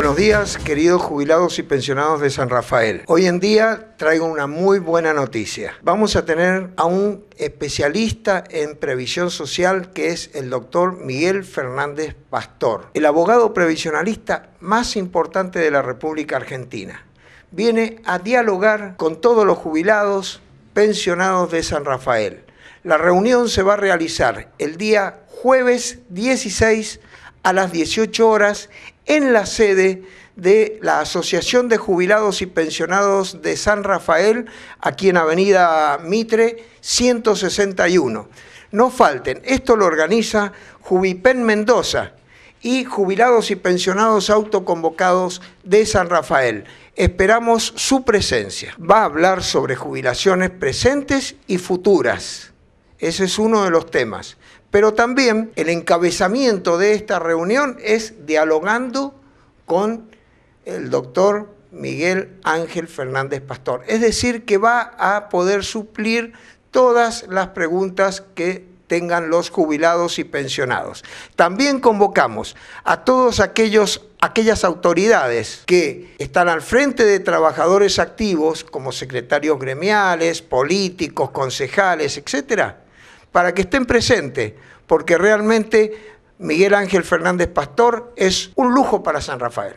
Buenos días, queridos jubilados y pensionados de San Rafael. Hoy en día traigo una muy buena noticia. Vamos a tener a un especialista en previsión social que es el doctor Miguel Fernández Pastor, el abogado previsionalista más importante de la República Argentina. Viene a dialogar con todos los jubilados, pensionados de San Rafael. La reunión se va a realizar el día jueves 16 a las 18 horas en la sede de la Asociación de Jubilados y Pensionados de San Rafael, aquí en Avenida Mitre 161. No falten, esto lo organiza Jubipen Mendoza y Jubilados y Pensionados Autoconvocados de San Rafael. Esperamos su presencia. Va a hablar sobre jubilaciones presentes y futuras. Ese es uno de los temas. Pero también el encabezamiento de esta reunión es dialogando con el doctor Miguel Ángel Fernández Pastor. Es decir, que va a poder suplir todas las preguntas que tengan los jubilados y pensionados. También convocamos a todos aquellas autoridades que están al frente de trabajadores activos como secretarios gremiales, políticos, concejales, etcétera, para que estén presentes, porque realmente Miguel Ángel Fernández Pastor es un lujo para San Rafael.